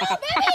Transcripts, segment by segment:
No, baby.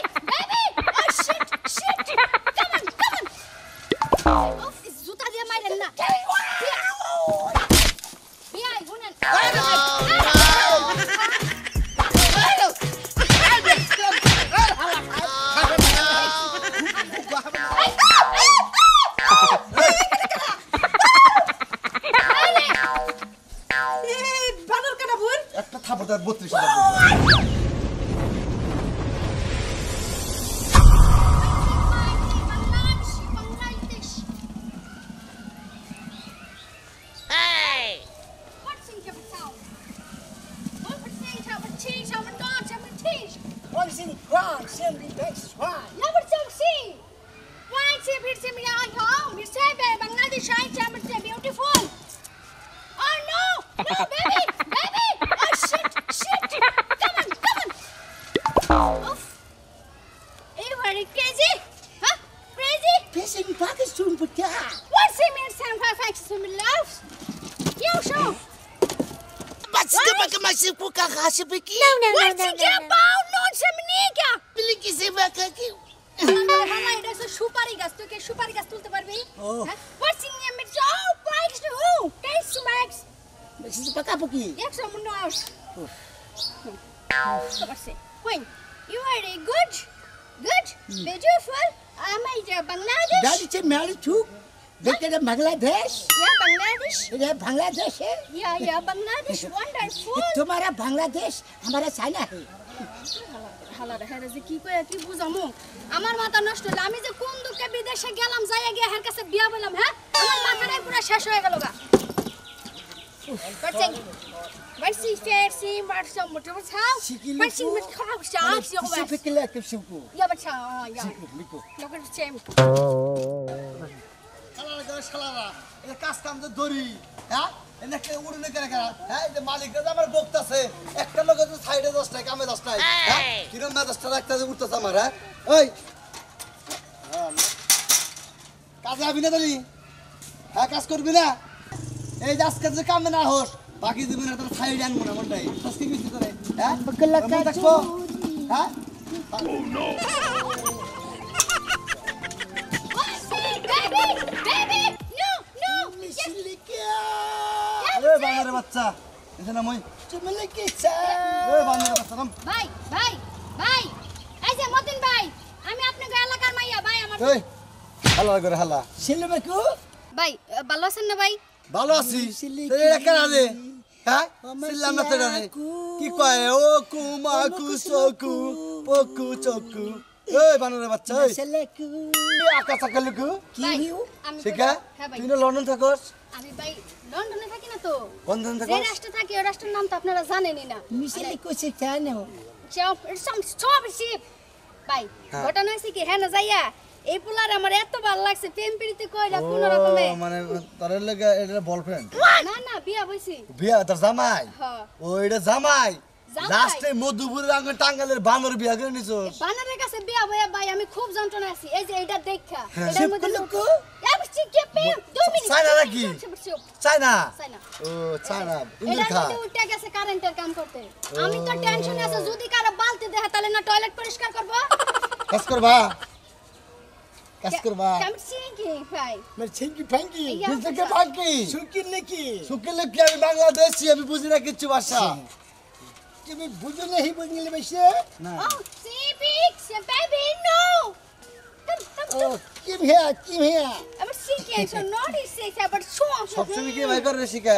Dacă mai se cu caca și pe chi. Nu, nu, nu, nu. Ce bau, nu, ce mnică. Pilichi se va caciu. Mama, এটা তো সুপারি গাছ তুই কি সুপারি গাছ তুলতে পারবি হ্যাঁ বসি নিয়ে আমি যাও বাইক্স হু টেস্ট ম্যাক্স বেশি তো পাকা পকি একশো মনে আস তো পারছে ওই you are a good good beautiful আমি যা বাংলাদেশ দাদি চে ম্যারি চুক দেখতে লাগে বাংলাদেশ হ্যাঁ বাংলাদেশ ও লাগে বাংলাদেশ হ্যাঁ হ্যাঁ বাংলাদেশ ওয়ান্ডারফুল তোমার বাংলাদেশ আমার চাই না হালা রে হে যে কি কই আর কি বুঝামু আমার মাতা নষ্ট হলাম আমি যে কোন দুকে বিদেশে গেলাম যাইয়া গিয়ে হার কাছে বিয়া হলাম হ্যাঁ আমার লাকরাই পুরা শেষ হয়ে গেলগা শালারা এটা কাজ কাম যে ধরি হ্যাঁ এনে কে উড়নে কেন কেন হ্যাঁ এই যে মালিকরা যে আমার বকতাছে একটা লোকে তো সাইডে দশটায় কামে দশটায় হ্যাঁ কিরম মেজাজটা রাখতেছে উঠতেছে আমার হ্যাঁ ওই কাজে আবি না তালি হ্যাঁ কাজ করবি না এই যে আজকে যে কামে না হোস বাকি জীবনে তোর সাইড আনবো না মনটাই সস্তি কিছু করে হ্যাঁ হ্যাঁ Oh no! Baby! Baby! No! No! Yes! বানরের বাচ্চা এসে নাম ওই চুমলে কি বানরের বাচ্চা নাম ভাই ভাই ভাই এই যে মতিন ভাই আমি আপনার এলাকার মাইয়া ভাই আমার এই হালা করে হালা শিলমে কু ভাই ভালো আছেন না ভাই ভালো আছি তুই এলাকার আদে হ্যাঁ কয় ও কুমা কুসকু পকু চকু হ্যাঁ লন্ডন থাকি না তো রাষ্ট্র থাকি রাষ্ট্রের নাম তো আপনারা না মানে হ্যাঁ। কি হ্যাঁ না যাইয়া এই আমার ভালো লাগছে তোর মানে, না না বিয়া বিয়া জামাই হ্যাঁ। লাস্টে মধুপুরের আঙ্গে টাঙ্গালের বানর বিয়া করে নিছো বানরের কাছে বিয়া ভয়া ভাই আমি খুব যন্ত্রণা আছি এই যে এটা দেখা হ্যাঁ, এটার মধ্যে লোক আমি চিকে পে 2 মিনিট চাই নাকি চাই ও চাই না খা এটা উল্টে গেছে কারেন্টের কাম করতে আমি তো টেনশনে আছি যদি কারো বালতি দেখা তাহলে না টয়লেট পরিষ্কার করব কাজ করবা কাজ করবা আমি চিকি ভাই মানে চিকি ফাঙ্কি বিজকে ফাঙ্কি সুকিল নাকি সুকিল নাকি আমি বাংলাদেশি আমি বুঝি না কিছু ভাষা তুমি বুঝো নাহি বুঝিলে বেশে না সি বিগ সেপে ভিনো কি ভেয়া কি ভেয়া আবার শিখে নট ইসে আবার শো সবসময় কি ভাই করে শিখা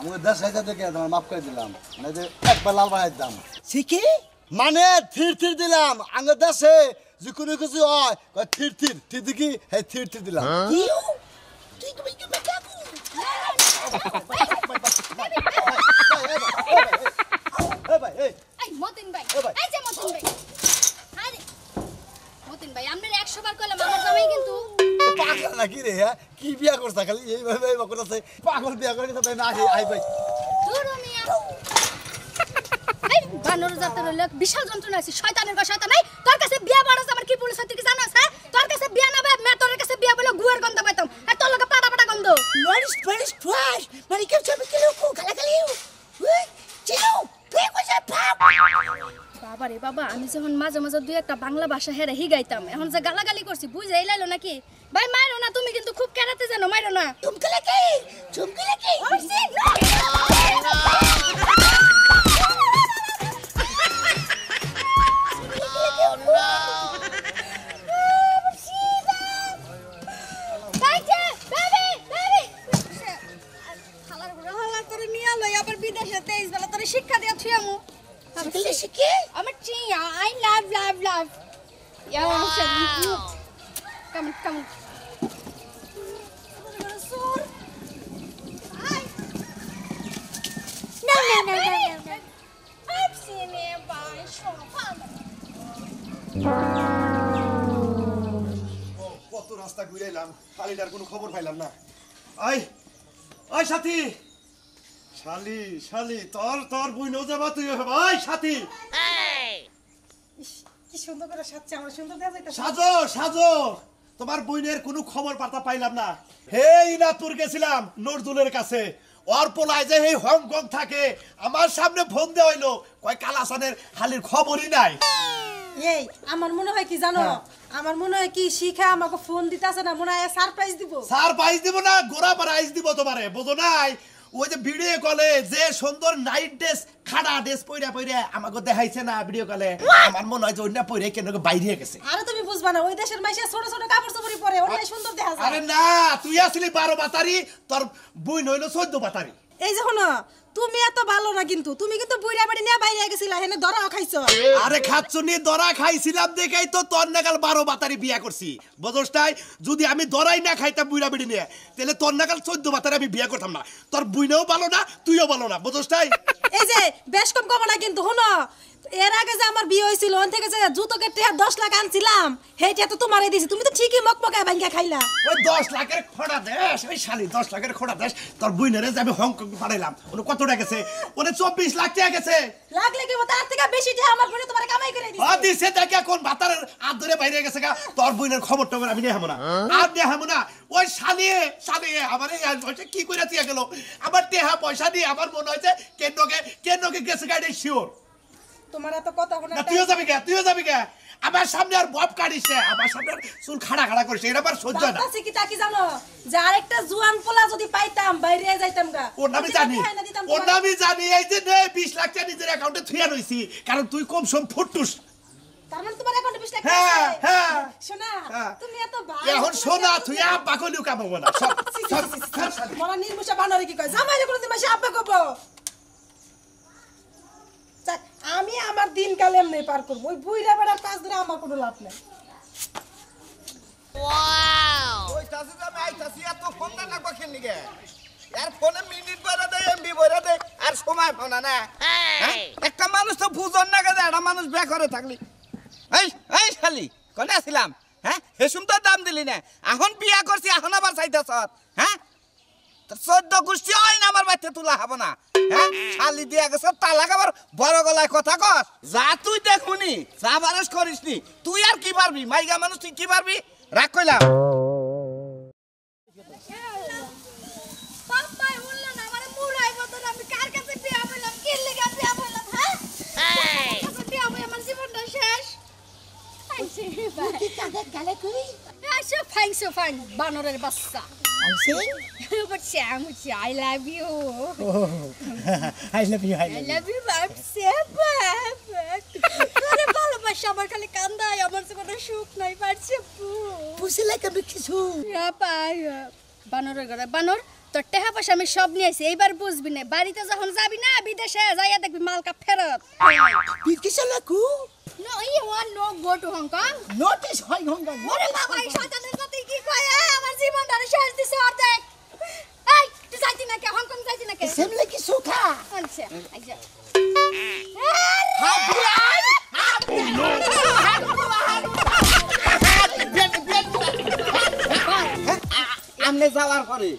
আমাকে দশ হাজার টাকা তোমার মাফ করে দিলাম না যে একবার লাল বানাই দাম শিখি মানে থির থির দিলাম আঙ্গে দেশে যে কোনো কিছু হয় থির থির থির দিকি হ্যাঁ থির থির দিলাম মতন ভাই এই যে মতন ভাই কিন্তু হ্যাঁ? বিয়া খালি বিয়া না বিশাল যন্ত্রণা আছে শয়তানের কথা নাই তোর কাছে বিয়া বাড়াস আমার কি বলে সত্যি বাবা আমি যখন মাঝে মাঝে দুই একটা বাংলা ভাষা হেরে গাইতাম এখন যে গালাগালি করছি বুঝাই লাইলো নাকি ভাই মাইরো না তুমি কিন্তু খুব কেড়াতে জানো মাইরো না চুমকিলে কি কি শিক্ষা দিয়ে থুয়ামু শিখে love. Ja, wow. Come, come. No, no, no, no, কত রাস্তা ঘুরে এলাম শালিটার কোনো খবর পাইলাম না আই আই সাথী শালি শালি তোর তোর বুই নজা তুই ভাই সাথী কি সুন্দর করে সাজছে আমার সুন্দর দেখা যাইতা সাজো সাজো তোমার বইনের কোনো খবর পাতা পাইলাম না হে গেছিলাম কাছে ওর পোলায় যে এই হংকং থাকে আমার সামনে ফোন দেওয়া হইলো কয় কালাসানের হালির খবরই নাই এই আমার মনে হয় কি জানো হ্যাঁ। আমার মনে হয় কি শিখা আমাকে ফোন দিতেছে না মনে হয় সারপ্রাইজ দিব সারপ্রাইজ দিব না গোড়া প্রাইজ দিব তোমারে বোঝো নাই ওই যে ভিডিও কলে যে সুন্দর নাইট ড্রেস খাড়া ড্রেস পইরা পইরা আমাকে দেখাইছে না ভিডিও কলে আমার মনে হয় যে অন্য পইরা কেন বাইরে গেছে আরে তুমি বুঝবা না ওই দেশের মাইশা ছোট ছোট কাপড় চোপড়ি পরে অন্য সুন্দর দেখা যায় আরে না তুই আসলি বারো বাতারি তোর বই নইলো চোদ্দ বাতারি এই যে শোনো তুমি এত ভালো না কিন্তু তুমি কিন্তু বুইরা বাড়ি নিয়ে বাইরে গেছিলা হেনে দরা খাইছো আরে খাচ্ছ নি দরা খাইছিলাম দেখাই তো তোর নাকাল বারো বাতারি বিয়া করছি বদস যদি আমি দরাই না খাইতাম বুইরা বাড়ি নিয়ে তাহলে তোর নাকাল চোদ্দ বাতারি আমি বিয়া করতাম না তোর বুইনাও ভালো না তুইও ভালো না বদস এই যে বেশ কম কম না কিন্তু শোনো এর আগে যে আমার বিয়ে হয়েছিল ওন থেকে যে জুতো কেটে দশ লাখ আনছিলাম হেটা তো তোমারে দিছি তুমি তো ঠিকই মক মকায় ভাঙ্গা খাইলা ওই দশ লাখের খোড়া দেশ ওই শালি দশ লাখের খোড়া দেশ তোর বুইনারে যে আমি হংকং পাড়াইলাম ওনে কত টাকা গেছে ওনে চব্বিশ লাখ টাকা গেছে লাখ লাগে তার থেকে বেশি টাকা আমার বুইনে তোমার কামাই করে দিছে হ্যাঁ দিছে দেখে কোন ভাতার আর ধরে বাইরে গেছে গা তোর বুইনের খবর টবর আমি নেহামো না আর নেহামো না ওই শালি শালি আমার এই পয়সা কি করে দিয়ে গেল আমার দেহা পয়সা দিয়ে আমার মনে হয়েছে কেন্দ্রকে কেন্দ্রকে গেছে গাড়ি শিওর তোমার এত কথা না তুইও যাবি কে তুইও যাবি কে আমার সামনে আর বব আমার সামনে চুল খাড়া খাড়া করিস এটা সহ্য না কি তাকি জানো যে আরেকটা জুয়ান পোলা যদি পাইতাম বাইরে যাইতাম গা ওর নামই জানি ওর নামই জানি এই যে নে 20 লাখ টাকা নিজের অ্যাকাউন্টে থুইয়া রইছি কারণ তুই কম সম ফুটুস মানে হ্যাঁ, হ্যাঁ। হ্যাঁ। এখন সোনা তুই আব্বা কলিও কামাবো না সব সব মরা নির্মুষা বানরে কি কয় জামাই কোনোদিন মাসে আব্বা কবো আমি আমার দিনকাল এমনি পার করবো ওই বুইরা বেড়ার কাজ ধরে আমার কোনো লাভ নেই আমি হ্যাঁ? একটা মানুষ তো না গেছে একটা মানুষ করে এই হ্যাঁ? তো দাম দিলি না এখন বিয়া করছি এখন আবার চাইতেছ হ্যাঁ সদ্য গোষ্ঠী হয় না আমার বাড়িতে তুলা হবো না হ্যাঁ শালি দিয়ে গেছে তা আবার বড় গলায় কথা কস যা তুই দেখুনি যা বারস করিস নি তুই আর কি পারবি মাইগা মানুষ তুই কি পারবি রাখ কইলাম আই লাভ আমার খালি আমার তো সুখ নাই কিছু বানরের বানর তোর টেহা পয়সা আমি সব নিয়ে আসি এইবার বুঝবি না বাড়িতে যখন যাবি না বিদেশে যাইয়া দেখবি মালকা ফেরত কিছু লাগু No, you want no go to Hong Kong? Notice Hong Kong. What about my shataner কথা কি কয় আমার জীবনটারে শেষ দিছে অর্ধেক এই তুই যাইতি না কে হং কং যাইতি না কে সেমলে কি সুখা আচ্ছা আচ্ছা হাবি আই হাবি নো আমনে যাওয়ার পরে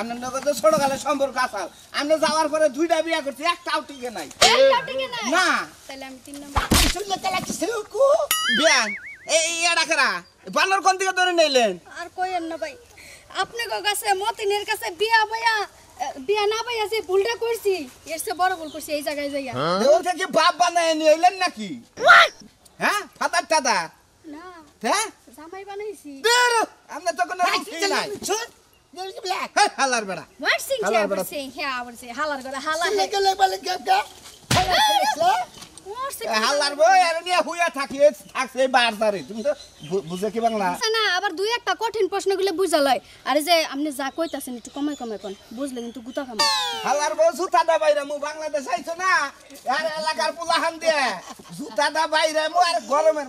আমনে নগদ ছোট গেলে সম্পর্ক আসাল আমরা যাওয়ার পরে দুইটা বিয়া করছি একটাও টিকে নাই না তাহলে আমি তিন নম্বর এই বানর কোন দিকে ধরে নিলেন আর কইেন না ভাই আপনি গো কাছে মতিনের কাছে বিয়া বয়া বিয়া না ভাই আছে ভুলটা করছি এসে বড় ভুল করছি এই জায়গায় যাইয়া হ্যাঁ? থেকে বাপ বানায় নাকি হ্যাঁ ফাদার টাদা না হ্যাঁ জামাই বানাইছি আমরা তো কোনো রাখছি না হালার বেড়া হালার বেড়া হালার বেড়া হালার হাল্লার বই আর নিয়ে হুইয়া থাকি থাকছে বারদারে তুমি তো বুঝে কি বাংলা না আবার দুই একটা কঠিন প্রশ্নগুলো বুঝা লয় আরে যে আপনি যা কইতাছেন একটু কমাই কমাই কোন বুঝলে কিন্তু গুতা খাম হাল্লার বউ জুতা দা বাইরা মু বাংলাদেশ আইছো না আর এলাকার পোলাহান দিয়ে জুতা দা বাইরা মু আর গরমের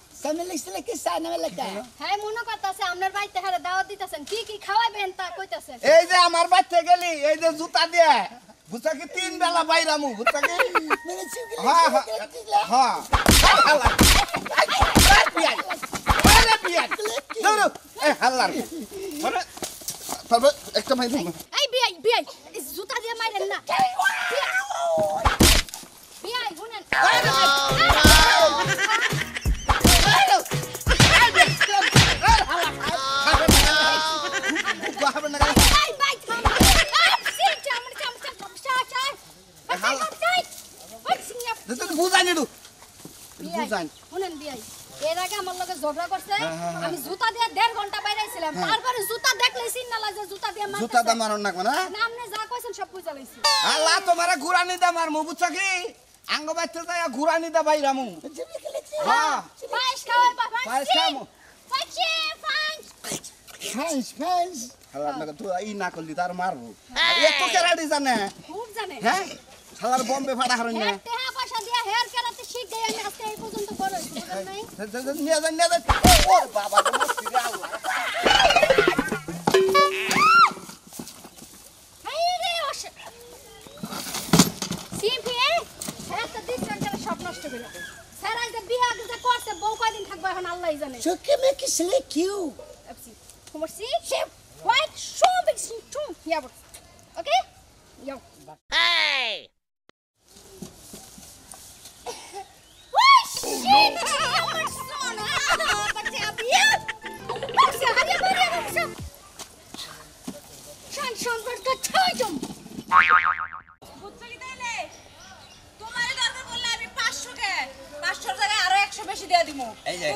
সামনে লাগছে লাগে সামনে লাগা হ্যাঁ মনে করতাছে আমনার বাইতে হারে দাওয়াত দিতাছেন কি কি খাওয়াবেন তা কইতাছে এই যে আমার বাইতে গেলি এই যে জুতা দিয়ে বুঝা কি তিন বেলা বাইরামু বুঝা কি মেরে চুগলি হ্যাঁ হ্যাঁ হাল্লার তারপর একটা মাইল দাদা মারন না হ্যাঁ? না যা কইছেন সব আল্লাহ তোমারে দা মারমু বুঝছ কি আঙ্গ বাইতে যায় ঘুরানি দা বাইরামু হ্যাঁ। হ্যাঁ। এই বম্বে নিয়ে নিয়ে ও বাবা তোমার স্যার আজ বিয়ে আগে যে করছে বউ কয়দিন থাকবে এখন আল্লাহ জানে চোখে মেকি ছেলে কিউ তোমার সি সে white show big sing to ইয়াব ওকে ইয়াও এই আচ্ছা, আচ্ছা। সম্পর্ক ছয় জন একশো বেশি দিয়ে দিব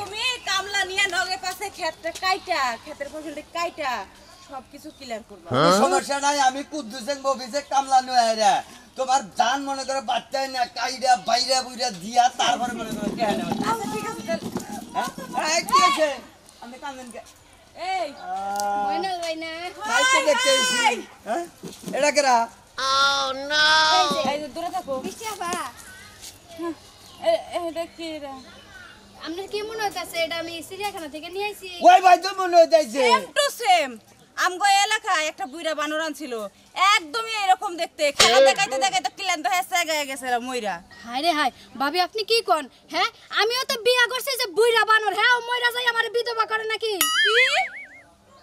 তুমি কামলা নিয়ে নগের পাশে ক্ষেতটা কাইটা ক্ষেতের ফসলটা কাইটা সবকিছু ক্লিয়ার করবো সমস্যা নাই আমি কুদ্দুসেন যে কামলা নিয়ে আয়া তোমার দান মনে করে বাচ্চাই না কাইরা বাইরা বুইরা দিয়া তারপরে মনে করে আচ্ছা, ঠিক আছে হ্যাঁ? আমি কামেন এই ময়না দূরে থাকো বিশাবা হ্যাঁ এটা কেরা oh, আপনার কি মনে হইতাছে এটা আমি চিড়িয়াখানা থেকে নিয়ে আইছি ওই ভাই তো মনে হইতাছে সেম টু সেম আমগো এলাকায় একটা বুইরা বানর আনছিল একদমই এরকম দেখতে খেলা দেখাইতে দেখাইতে ক্লান্ত হয়ে জায়গায় গেছে ময়রা হায় রে হায় ভাবি আপনি কি কোন হ্যাঁ আমিও তো বিয়া করছি যে বুইরা বানর হ্যাঁ ও ময়রা যাই আমার বিধবা করে নাকি কি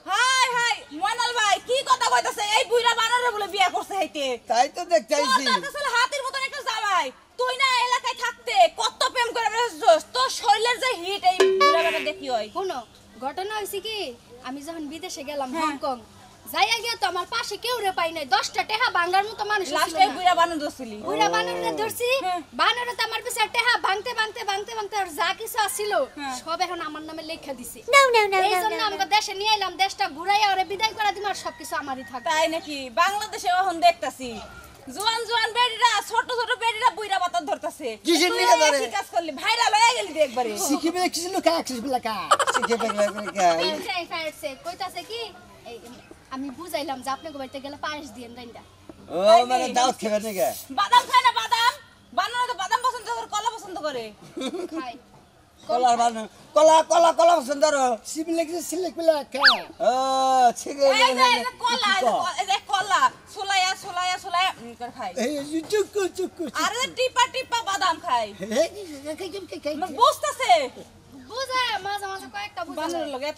হায় হাই ময়নাল ভাই কি কথা কইতাছে এই বুইরা বানরে বলে বিয়া করছে হাইতে তাই তো দেখতাইছি হাতির মতন ভাই তুই না এলাকায় থাকতে কত প্রেম করে বেড়াচ্ছিস তোর শরীরের যে হিট এই বুড়াটা দেখি হয় শোনো ঘটনা হয়েছে কি আমি যখন বিদেশে গেলাম হ্যাঁ। হংকং যাইয়া গিয়া তো আমার পাশে কেউ রে পাই নাই দশটা টেহা বাঙ্গার মতো মানুষ লাস্টে বুড়া বানর ধরছিলি বুড়া বানর ধরছি হ্যাঁ। বানর তো আমার পিছে টেহা ভাঙতে ভাঙতে ভাঙতে ভাঙতে আর যা কিছু আছিল হ্যাঁ। সব এখন আমার নামে লেখা দিছি নাও নাও নাও এই জন্য আমাকে দেশে নিয়ে এলাম দেশটা ঘুরাইয়া ওরে বিদায় করা দিম আর সবকিছু আমারই থাকে তাই নাকি বাংলাদেশে এখন দেখতাছি জোয়ান জোয়ান বেড়িরা ছোট ছোট বেড়িরা বুইরা বাতাস ধরতাছে কিসের নিয়ে ধরে কি কাজ করলি ভাইরাল হয়ে গেলি একবারে শিখি বেলে কিছু লোক অ্যাক্সেস গুলা কা শিখে বেলে কা কইতাছে কি আমি বুঝাইলাম যে আপনি গোবাইতে গেলে পায়েস দিয়েন রাইন্দা ও মানে দাউদ খাবেন নাকি বাদাম খায় না বাদাম বানানো তো বাদাম পছন্দ করে কলা পছন্দ করে খায় কলার বান কলা কলা কলা পছন্দ র সিবিলেক যে সিলেক পিলা কা ও ঠিক আছে কলা এই কলা সোলায়া সোলায়া সোলায়া করে খাই এই চুকু চুকু আরে টিপা টিপা বাদাম খাই হে খাই খাই বসতাছে হ্যাঁ,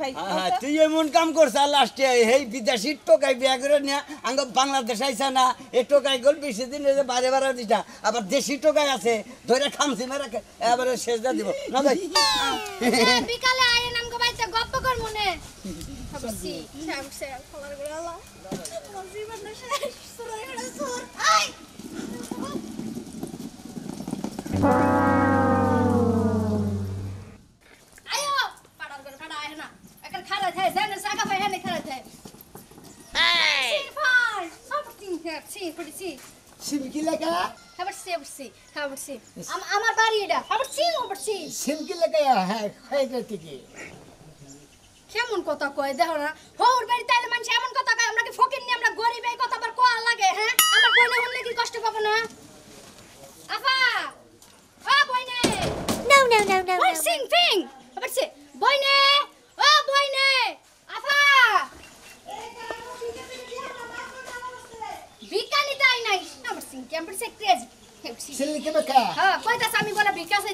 হ্যাঁ, তুই এমন কাম করছা লাস্টে এই বিদেশি টোকাই বিয়া করে নিয়ে আঙ্গ বাংলাদেশ আইসা না এই টোকাই গোল বেশি দিন বারে বারে দিটা আবার দেশি টোকাই আছে ধরে খামছি মেরে এবারে হ্যাঁ, শেষ দা দিব মনে পড়ছি আমার বাড়ি এটা আমার পড়ছি হ্যাঁ কেমন কথা কয় দেখো না হোর বাড়ি তাইলে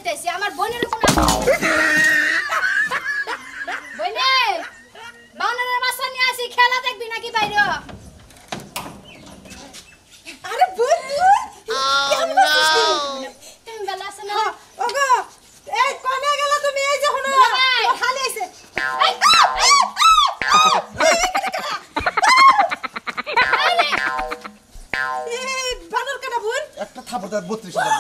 দিতেছি আমার বোনের কোনো বইনে বাউনারের বাসা নিয়ে আসি খেলা দেখবি নাকি বাইরে আরে বোন তুমি বেলা আসো এই কোনে গেল তুমি এই যে হলো খালি আইছে এই বানর কাটা একটা থাপড় দাও 32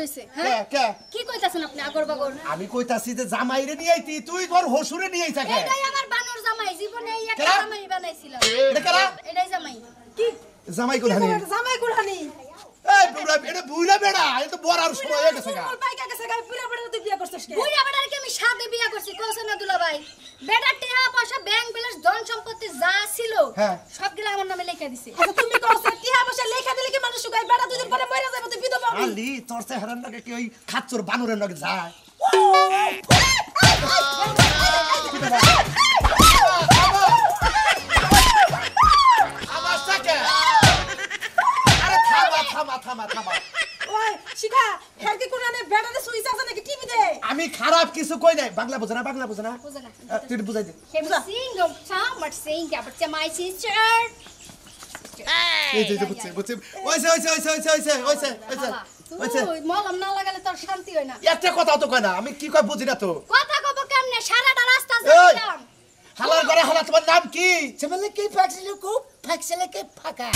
হইছে হ্যাঁ জামাই জীবনে এই কি জামাই কুলহানি জামাই কুলহানি এই বুড়া বেড়া বুড়া বেড়া এই তো বড়ার সময় হয়ে গেছে গা কি আমি সাথে বিয়ে করছি কোসনা দুলা ভাই বেটা টিহা পয়সা ব্যাংক ব্যালেন্স ধন সম্পত্তি যা ছিল হ্যাঁ। সবগুলো আমার নামে লেখা দিছে আচ্ছা, তুমি করছ টিহা পয়সা লেখা দিলে কি মানুষ শুকায় বেটা দুদিন পরে মরে যাবে তুই বিধবা আলি তোর সে হারান কি ওই খাচ্চর বানরের নাকি যায় আমি খারাপ কিছু কই নাই বাংলা না বাংলা বোঝনা বোঝনা তুই বুঝাই দে না লাগালে শান্তি হয় না কথা তো কয় না আমি কি কয় বুঝি না তো কথা কব কেমনে সারাটা রাস্তা যাইলাম হালার করে হালা তোমার নাম কি ছেলে কি ফাকছিলে কো ফাকছিলে কে ফাকা